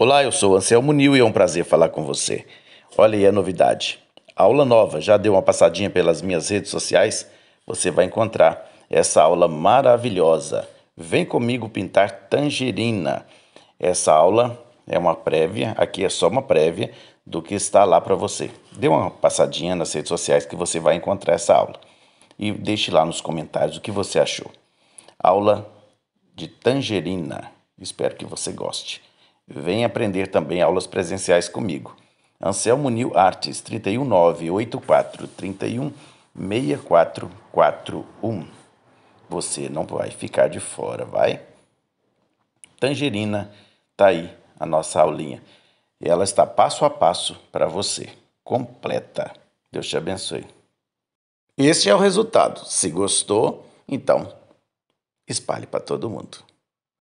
Olá, eu sou Anselmo Nil e é um prazer falar com você. Olha aí a novidade. A aula nova, já deu uma passadinha pelas minhas redes sociais? Você vai encontrar essa aula maravilhosa. Vem comigo pintar tangerina. Essa aula é uma prévia, aqui é só uma prévia do que está lá para você. Dê uma passadinha nas redes sociais que você vai encontrar essa aula. E deixe lá nos comentários o que você achou. Aula de tangerina. Espero que você goste. Vem aprender também aulas presenciais comigo. Anselmo Nil Artes, 31984 316441. Você não vai ficar de fora, vai? Tangerina, tá aí a nossa aulinha. E ela está passo a passo para você, completa. Deus te abençoe. Este é o resultado. Se gostou, então espalhe para todo mundo.